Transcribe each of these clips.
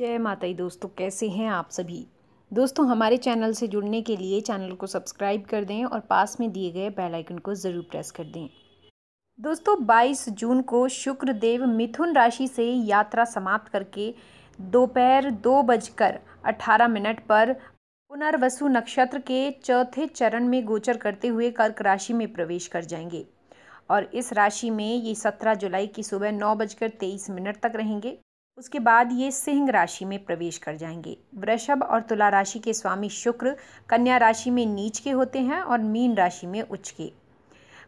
जय माता दोस्तों कैसे हैं आप सभी दोस्तों हमारे चैनल से जुड़ने के लिए चैनल को सब्सक्राइब कर दें और पास में दिए गए बेल आइकन को ज़रूर प्रेस कर दें दोस्तों 22 जून को शुक्र देव मिथुन राशि से यात्रा समाप्त करके दोपहर दो, दो बजकर अठारह मिनट पर पुनर्वसु नक्षत्र के चौथे चरण में गोचर करते हुए कर्क राशि में प्रवेश कर जाएंगे और इस राशि में ये सत्रह जुलाई की सुबह नौ बजकर तेईस मिनट तक रहेंगे उसके बाद ये सिंह राशि में प्रवेश कर जाएंगे वृषभ और तुला राशि के स्वामी शुक्र कन्या राशि में नीच के होते हैं और मीन राशि में उच्च के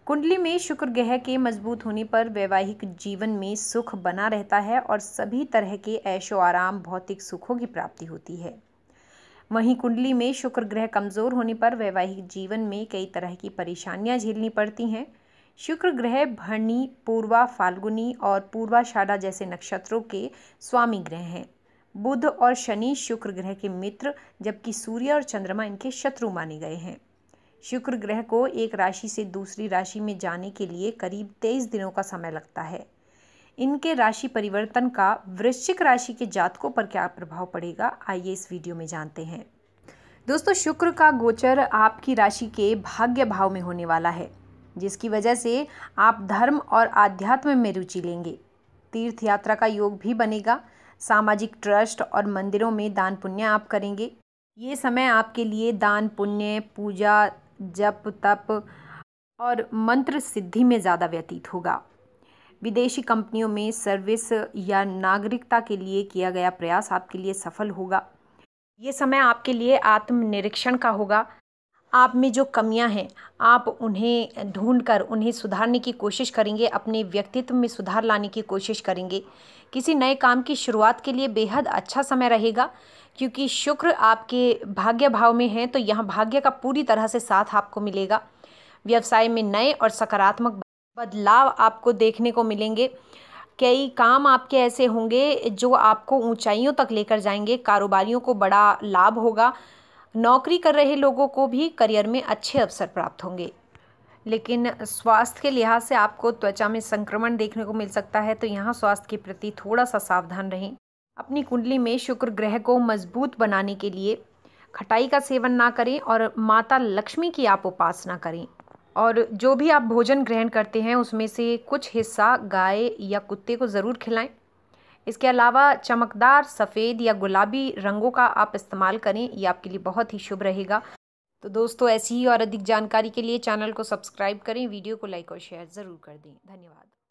कुंडली में शुक्र ग्रह के मजबूत होने पर वैवाहिक जीवन में सुख बना रहता है और सभी तरह के ऐशो आराम भौतिक सुखों की प्राप्ति होती है वहीं कुंडली में शुक्र ग्रह कमज़ोर होने पर वैवाहिक जीवन में कई तरह की परेशानियां झेलनी पड़ती हैं शुक्र ग्रह भरणी पूर्वा फाल्गुनी और पूर्वाषाढ़ा जैसे नक्षत्रों के स्वामी ग्रह हैं बुध और शनि शुक्र ग्रह के मित्र जबकि सूर्य और चंद्रमा इनके शत्रु माने गए हैं शुक्र ग्रह को एक राशि से दूसरी राशि में जाने के लिए करीब तेईस दिनों का समय लगता है इनके राशि परिवर्तन का वृश्चिक राशि के जातकों पर क्या प्रभाव पड़ेगा आइए इस वीडियो में जानते हैं दोस्तों शुक्र का गोचर आपकी राशि के भाग्य भाव में होने वाला है जिसकी वजह से आप धर्म और आध्यात्म में रुचि लेंगे तीर्थ यात्रा का योग भी बनेगा सामाजिक ट्रस्ट और मंदिरों में दान पुण्य आप करेंगे ये समय आपके लिए दान पुण्य पूजा जप तप और मंत्र सिद्धि में ज़्यादा व्यतीत होगा विदेशी कंपनियों में सर्विस या नागरिकता के लिए किया गया प्रयास आपके लिए सफल होगा ये समय आपके लिए आत्मनिरीक्षण का होगा आप में जो कमियां हैं आप उन्हें ढूंढकर कर उन्हें सुधारने की कोशिश करेंगे अपने व्यक्तित्व में सुधार लाने की कोशिश करेंगे किसी नए काम की शुरुआत के लिए बेहद अच्छा समय रहेगा क्योंकि शुक्र आपके भाग्य भाव में है तो यहाँ भाग्य का पूरी तरह से साथ आपको मिलेगा व्यवसाय में नए और सकारात्मक बदलाव आपको देखने को मिलेंगे कई काम आपके ऐसे होंगे जो आपको ऊंचाइयों तक लेकर जाएंगे कारोबारियों को बड़ा लाभ होगा नौकरी कर रहे लोगों को भी करियर में अच्छे अवसर प्राप्त होंगे लेकिन स्वास्थ्य के लिहाज से आपको त्वचा में संक्रमण देखने को मिल सकता है तो यहाँ स्वास्थ्य के प्रति थोड़ा सा सावधान रहें अपनी कुंडली में शुक्र ग्रह को मजबूत बनाने के लिए खटाई का सेवन ना करें और माता लक्ष्मी की आप उपासना करें और जो भी आप भोजन ग्रहण करते हैं उसमें से कुछ हिस्सा गाय या कुत्ते को ज़रूर खिलाएं इसके अलावा चमकदार सफ़ेद या गुलाबी रंगों का आप इस्तेमाल करें ये आपके लिए बहुत ही शुभ रहेगा तो दोस्तों ऐसी ही और अधिक जानकारी के लिए चैनल को सब्सक्राइब करें वीडियो को लाइक और शेयर ज़रूर कर दें धन्यवाद